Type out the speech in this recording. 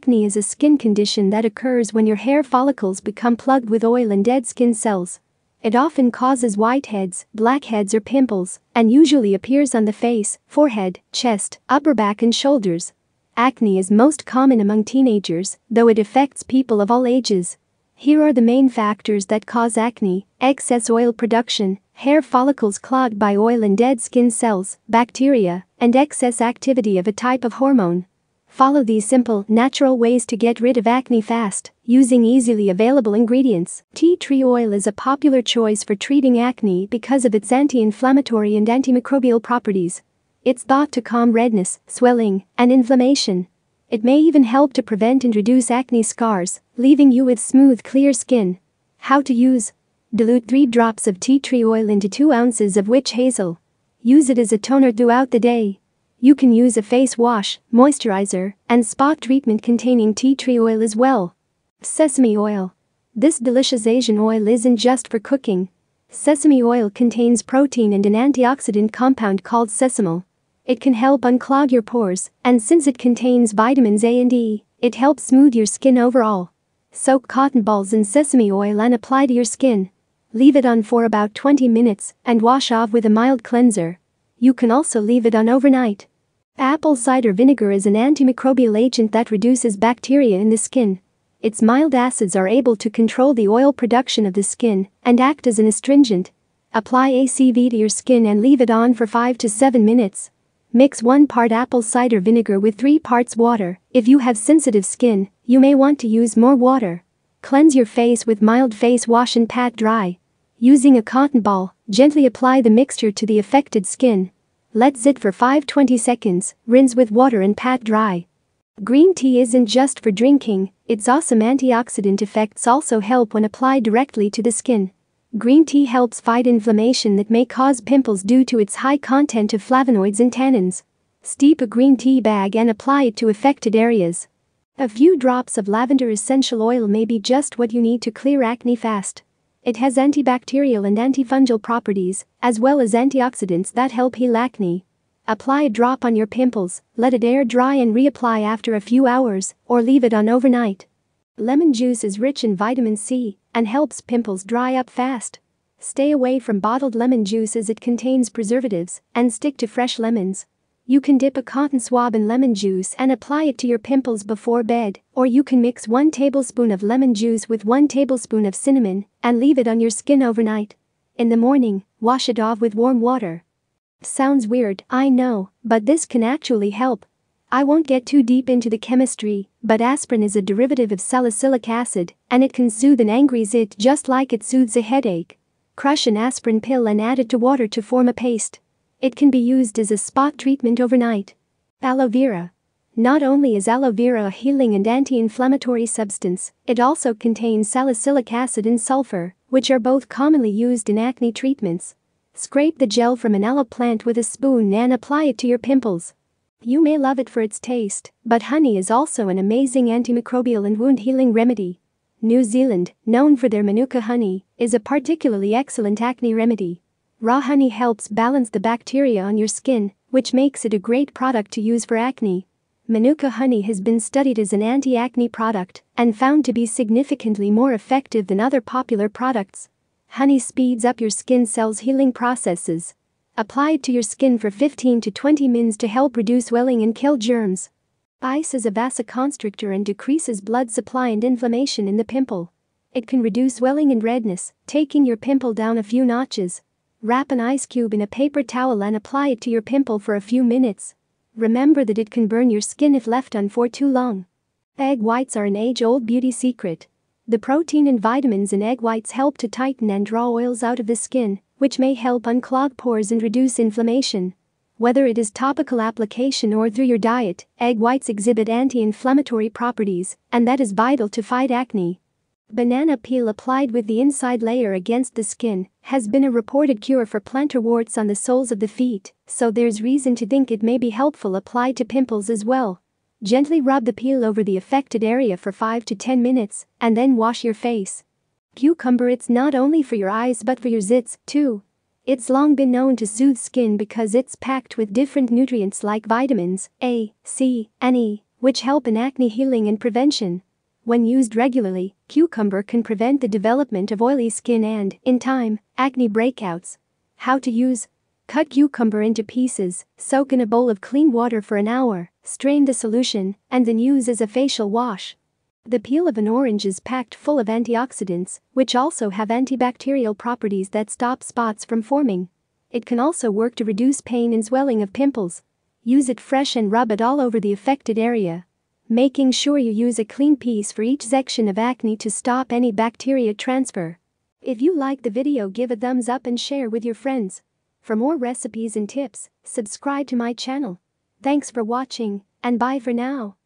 Acne is a skin condition that occurs when your hair follicles become plugged with oil and dead skin cells. It often causes whiteheads, blackheads or pimples, and usually appears on the face, forehead, chest, upper back and shoulders. Acne is most common among teenagers, though it affects people of all ages. Here are the main factors that cause acne, excess oil production, hair follicles clogged by oil and dead skin cells, bacteria, and excess activity of a type of hormone. Follow these simple, natural ways to get rid of acne fast, using easily available ingredients. Tea tree oil is a popular choice for treating acne because of its anti-inflammatory and antimicrobial properties. It's thought to calm redness, swelling, and inflammation. It may even help to prevent and reduce acne scars, leaving you with smooth, clear skin. How to use Dilute 3 drops of tea tree oil into 2 ounces of witch hazel. Use it as a toner throughout the day you can use a face wash, moisturizer, and spot treatment containing tea tree oil as well. Sesame oil. This delicious Asian oil isn't just for cooking. Sesame oil contains protein and an antioxidant compound called sesamol. It can help unclog your pores, and since it contains vitamins A and E, it helps smooth your skin overall. Soak cotton balls in sesame oil and apply to your skin. Leave it on for about 20 minutes and wash off with a mild cleanser. You can also leave it on overnight. Apple cider vinegar is an antimicrobial agent that reduces bacteria in the skin. Its mild acids are able to control the oil production of the skin and act as an astringent. Apply ACV to your skin and leave it on for 5 to 7 minutes. Mix 1 part apple cider vinegar with 3 parts water. If you have sensitive skin, you may want to use more water. Cleanse your face with mild face wash and pat dry. Using a cotton ball, gently apply the mixture to the affected skin. Let sit for 5-20 seconds, rinse with water and pat dry. Green tea isn't just for drinking, its awesome antioxidant effects also help when applied directly to the skin. Green tea helps fight inflammation that may cause pimples due to its high content of flavonoids and tannins. Steep a green tea bag and apply it to affected areas. A few drops of lavender essential oil may be just what you need to clear acne fast. It has antibacterial and antifungal properties, as well as antioxidants that help heal acne. Apply a drop on your pimples, let it air dry and reapply after a few hours, or leave it on overnight. Lemon juice is rich in vitamin C and helps pimples dry up fast. Stay away from bottled lemon juice as it contains preservatives and stick to fresh lemons. You can dip a cotton swab in lemon juice and apply it to your pimples before bed, or you can mix 1 tablespoon of lemon juice with 1 tablespoon of cinnamon and leave it on your skin overnight. In the morning, wash it off with warm water. Sounds weird, I know, but this can actually help. I won't get too deep into the chemistry, but aspirin is a derivative of salicylic acid, and it can soothe an angry zit just like it soothes a headache. Crush an aspirin pill and add it to water to form a paste. It can be used as a spot treatment overnight. Aloe vera. Not only is aloe vera a healing and anti-inflammatory substance, it also contains salicylic acid and sulfur, which are both commonly used in acne treatments. Scrape the gel from an aloe plant with a spoon and apply it to your pimples. You may love it for its taste, but honey is also an amazing antimicrobial and wound healing remedy. New Zealand, known for their manuka honey, is a particularly excellent acne remedy. Raw honey helps balance the bacteria on your skin, which makes it a great product to use for acne. Manuka honey has been studied as an anti acne product and found to be significantly more effective than other popular products. Honey speeds up your skin cells' healing processes. it to your skin for 15 to 20 mins to help reduce swelling and kill germs. Ice is a vasoconstrictor and decreases blood supply and inflammation in the pimple. It can reduce swelling and redness, taking your pimple down a few notches. Wrap an ice cube in a paper towel and apply it to your pimple for a few minutes. Remember that it can burn your skin if left on for too long. Egg whites are an age-old beauty secret. The protein and vitamins in egg whites help to tighten and draw oils out of the skin, which may help unclog pores and reduce inflammation. Whether it is topical application or through your diet, egg whites exhibit anti-inflammatory properties, and that is vital to fight acne. Banana peel applied with the inside layer against the skin has been a reported cure for plantar warts on the soles of the feet, so there's reason to think it may be helpful applied to pimples as well. Gently rub the peel over the affected area for 5 to 10 minutes and then wash your face. Cucumber it's not only for your eyes but for your zits, too. It's long been known to soothe skin because it's packed with different nutrients like vitamins A, C, and E, which help in acne healing and prevention. When used regularly, cucumber can prevent the development of oily skin and, in time, acne breakouts. How to use Cut cucumber into pieces, soak in a bowl of clean water for an hour, strain the solution, and then use as a facial wash. The peel of an orange is packed full of antioxidants, which also have antibacterial properties that stop spots from forming. It can also work to reduce pain and swelling of pimples. Use it fresh and rub it all over the affected area making sure you use a clean piece for each section of acne to stop any bacteria transfer. If you like the video give a thumbs up and share with your friends. For more recipes and tips, subscribe to my channel. Thanks for watching, and bye for now.